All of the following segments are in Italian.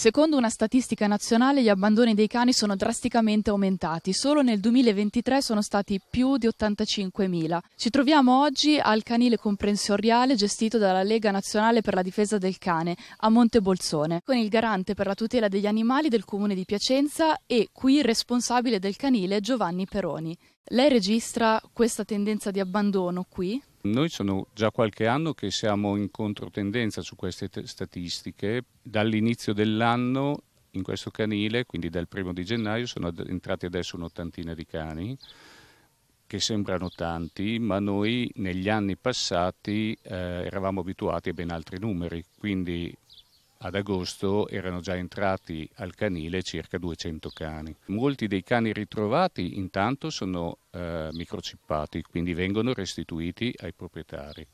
Secondo una statistica nazionale, gli abbandoni dei cani sono drasticamente aumentati. Solo nel 2023 sono stati più di 85.000. Ci troviamo oggi al canile comprensoriale gestito dalla Lega Nazionale per la Difesa del Cane a Montebolzone, con il garante per la tutela degli animali del comune di Piacenza e qui il responsabile del canile Giovanni Peroni. Lei registra questa tendenza di abbandono qui? Noi sono già qualche anno che siamo in controtendenza su queste t- statistiche. Dall'inizio dell'anno in questo canile, quindi dal primo di gennaio, sono ad- entrati adesso un'ottantina di cani, che sembrano tanti, ma noi negli anni passati eh, eravamo abituati a ben altri numeri. Quindi ad agosto erano già entrati al canile circa 200 cani. Molti dei cani ritrovati intanto sono eh, microchippati, quindi vengono restituiti ai proprietari.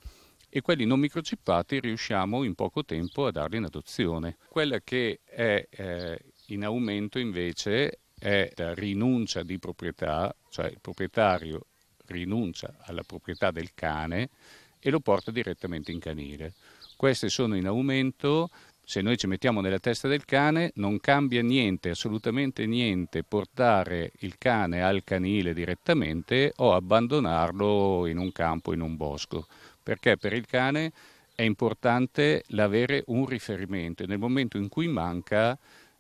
E quelli non microchippati riusciamo in poco tempo a darli in adozione. Quella che è eh, in aumento invece è la rinuncia di proprietà, cioè il proprietario rinuncia alla proprietà del cane e lo porta direttamente in canile. Queste sono in aumento se noi ci mettiamo nella testa del cane, non cambia niente, assolutamente niente, portare il cane al canile direttamente o abbandonarlo in un campo, in un bosco, perché per il cane è importante l'avere un riferimento e nel momento in cui manca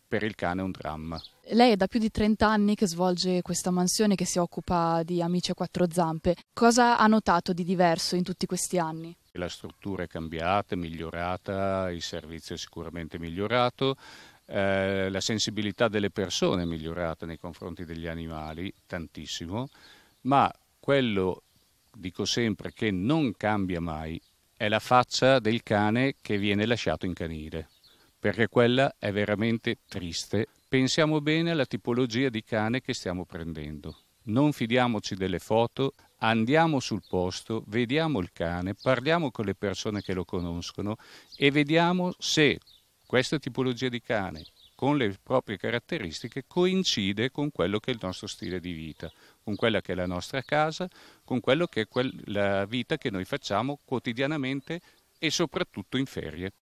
per il cane è un dramma. Lei è da più di 30 anni che svolge questa mansione che si occupa di amici a quattro zampe. Cosa ha notato di diverso in tutti questi anni? La struttura è cambiata, è migliorata, il servizio è sicuramente migliorato, eh, la sensibilità delle persone è migliorata nei confronti degli animali tantissimo, ma quello dico sempre che non cambia mai è la faccia del cane che viene lasciato in canile perché quella è veramente triste. Pensiamo bene alla tipologia di cane che stiamo prendendo. Non fidiamoci delle foto, andiamo sul posto, vediamo il cane, parliamo con le persone che lo conoscono e vediamo se questa tipologia di cane con le proprie caratteristiche coincide con quello che è il nostro stile di vita, con quella che è la nostra casa, con quello che è la vita che noi facciamo quotidianamente e soprattutto in ferie.